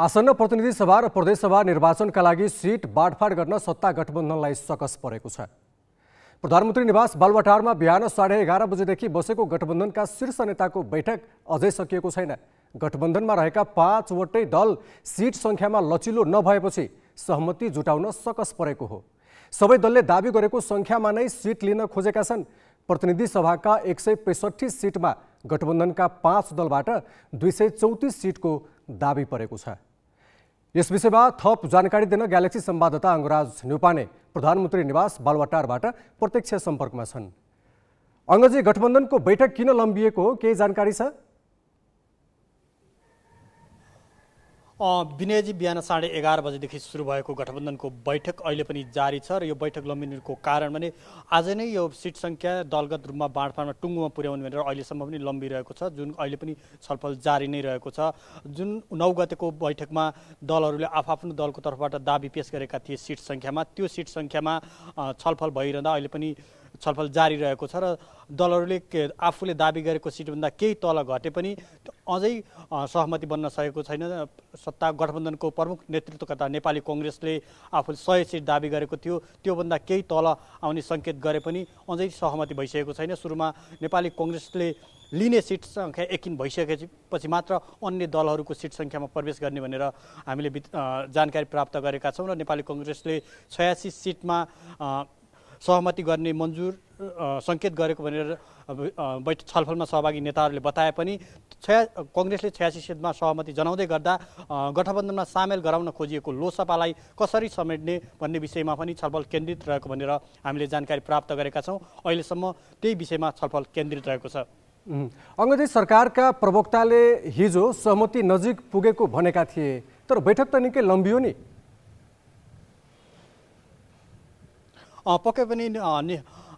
आसन्न प्रतिनिधि सभा र प्रदेशसभा निर्वाचनका लागि सिट बाँडफाँड गर्न सत्ता गठबन्धनलाई सकस परेको छ प्रधानमन्त्री निवास बालवाटारमा बिहान साढे एघार बजेदेखि बसेको गठबन्धनका शीर्ष नेताको बैठक अझै सकिएको छैन गठबन्धनमा रहेका पाँचवटै दल सिट सङ्ख्यामा लचिलो नभएपछि सहमति जुटाउन सकस परेको हो सबै दलले दावी गरेको सङ्ख्यामा नै सिट लिन खोजेका छन् प्रतिनिधि सभाका एक सय पैँसठी सिटमा गठबन्धनका पाँच दलबाट दुई सय चौतिस सिटको दावी परेको छ यस विषयमा थप जानकारी दिन ग्यालेक्सी सम्वाददाता अङ्गराज न्युपाने प्रधानमन्त्री निवास बालवाटारबाट प्रत्यक्ष सम्पर्कमा छन् अङ्गजी गठबन्धनको बैठक किन लम्बिएको केही जानकारी छ विनयजी बिहान साढे एघार बजेदेखि सुरु भएको गठबन्धनको बैठक अहिले पनि जारी छ र यो बैठक लम्बिनुको कारण भने आज नै यो सिट सङ्ख्या दलगत रूपमा बाँडफाँडमा टुङ्गोमा पुर्याउने भनेर अहिलेसम्म पनि लम्बिरहेको छ जुन अहिले पनि छलफल जारी नै रहेको छ जुन नौ गतेको बैठकमा दलहरूले आफआफ्नो दलको तर्फबाट दाबी पेस गरेका थिए सिट सङ्ख्यामा त्यो सिट सङ्ख्यामा छलफल भइरहँदा अहिले पनि छलफल जारी रहेको छ र दलहरूले आफूले दावी गरेको सिटभन्दा केही तल घटे पनि अझै सहमति बन्न सकेको छैन सत्ता गठबन्धनको प्रमुख नेतृत्वकर्ता नेपाली कङ्ग्रेसले आफूले सय सिट दावी गरेको थियो त्योभन्दा केही तल आउने सङ्केत गरे पनि अझै सहमति भइसकेको छैन सुरुमा नेपाली कङ्ग्रेसले लिने सिट सङ्ख्या एकिन भइसकेपछि मात्र अन्य दलहरूको सिट सङ्ख्यामा प्रवेश गर्ने भनेर हामीले जानकारी प्राप्त गरेका छौँ र नेपाली कङ्ग्रेसले छयासी सिटमा सहमति गर्ने मन्जुर सङ्केत गरेको भनेर बैठक छलफलमा सहभागी नेताहरूले बताए पनि छया कङ्ग्रेसले छयासी सिटमा सहमति जनाउँदै गर्दा गठबन्धनमा सामेल गराउन खोजिएको लोसपालाई कसरी समेट्ने भन्ने विषयमा पनि छलफल केन्द्रित रहेको भनेर हामीले जानकारी प्राप्त गरेका छौँ अहिलेसम्म त्यही विषयमा छलफल केन्द्रित रहेको छ अङ्ग्रेजी सरकारका प्रवक्ताले हिजो सहमति नजिक पुगेको भनेका थिए तर बैठक त निकै लम्बियो नि पक्कै पनि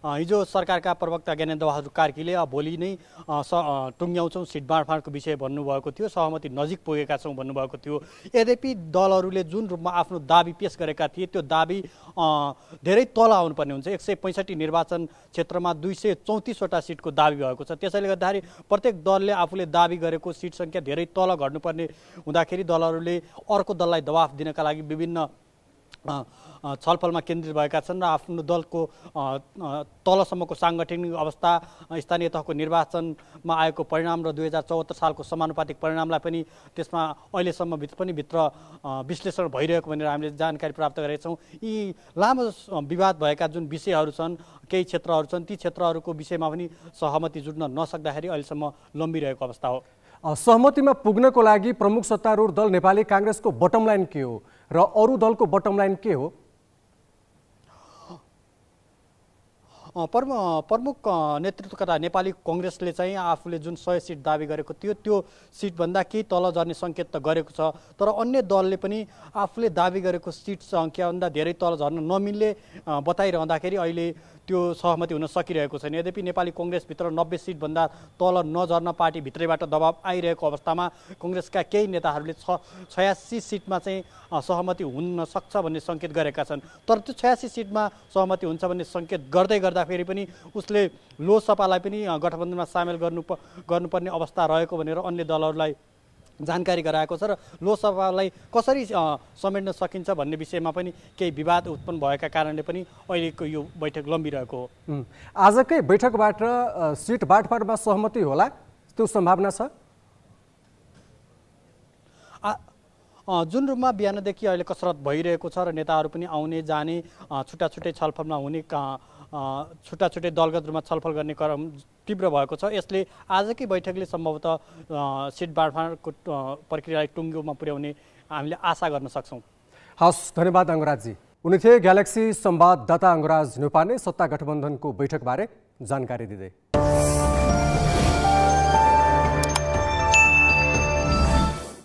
हिजो सरकारका प्रवक्ता ज्ञानेन्द्र बहादुर कार्कीले भोलि नै स टुङ्ग्याउँछौँ सिट बाँडफाँडको विषय भन्नुभएको थियो सहमति नजिक पुगेका छौँ भन्नुभएको थियो यद्यपि दलहरूले जुन रूपमा आफ्नो दाबी पेस गरेका थिए त्यो दाबी धेरै तल आउनुपर्ने हुन्छ एक सय पैँसठी निर्वाचन क्षेत्रमा दुई सय चौतिसवटा सिटको दाबी भएको छ त्यसैले गर्दाखेरि प्रत्येक दलले आफूले दाबी गरेको सिट सङ्ख्या धेरै तल घट्नुपर्ने हुँदाखेरि दलहरूले अर्को दललाई दबाफ दिनका लागि विभिन्न छलफलमा केन्द्रित भएका छन् र आफ्नो दलको तलसम्मको साङ्गठनिक अवस्था स्थानीय तहको निर्वाचनमा आएको परिणाम र दुई हजार चौहत्तर सालको समानुपातिक परिणामलाई पनि त्यसमा अहिलेसम्म भित्र पनि भित्र विश्लेषण भइरहेको भनेर हामीले जानकारी प्राप्त गरेका छौँ यी लामो विवाद भएका जुन विषयहरू छन् केही क्षेत्रहरू छन् ती क्षेत्रहरूको विषयमा पनि सहमति जुट्न नसक्दाखेरि अहिलेसम्म लम्बिरहेको अवस्था हो सहमतिमा पुग्नको लागि प्रमुख सत्तारूढ दल नेपाली काङ्ग्रेसको बटम लाइन के हो र अरू दलको बटम लाइन के हो प्रमु प्रमुख नेतृत्वका नेपाली कङ्ग्रेसले चाहिँ आफूले जुन सय सिट दावी गरेको थियो त्यो सिटभन्दा केही तल झर्ने सङ्केत त गरेको छ तर अन्य दलले पनि आफूले दावी गरेको सिट सङ्ख्याभन्दा धेरै तल झर्न नमिल्ने बताइरहँदाखेरि अहिले त्यो सहमति हुन सकिरहेको छैन यद्यपि नेपाली कङ्ग्रेसभित्र नब्बे सिटभन्दा तल नझर्न पार्टीभित्रैबाट दबाब आइरहेको अवस्थामा कङ्ग्रेसका केही नेताहरूले छ छयासी सिटमा चाहिँ सहमति हुन सक्छ भन्ने सङ्केत गरेका छन् तर त्यो छयासी सिटमा सहमति हुन्छ भन्ने सङ्केत गर्दै गर्दा गर्दाखेरि पनि उसले लोकसभालाई पनि गठबन्धनमा सामेल गर्नु गर्नुपर्ने अवस्था रहेको भनेर अन्य दलहरूलाई जानकारी गराएको छ र लोकसभालाई कसरी समेट्न सकिन्छ भन्ने विषयमा पनि केही विवाद उत्पन्न भएका कारणले पनि अहिलेको यो बैठक लम्बिरहेको हो आजकै बैठकबाट सिट बाँडफाँडमा सहमति होला त्यो सम्भावना छ जुन रूपमा बिहानदेखि अहिले कसरत भइरहेको छ र नेताहरू पनि आउने जाने छुट्टा छुट्टै छलफलमा हुने छुट्टा छुट्टै दलगत रूपमा छलफल गर्ने क्रम तीव्र भएको छ यसले आजकै बैठकले सम्भवतः सिट बाँडफाँडको प्रक्रियालाई टुङ्गोमा पुर्याउने हामीले आशा गर्न सक्छौँ हस् धन्यवाद अङ्गराजी हुने थिए ग्यालेक्सी संवाददाता अङ्गराज न्युपाने सत्ता गठबन्धनको बैठकबारे जानकारी दिँदै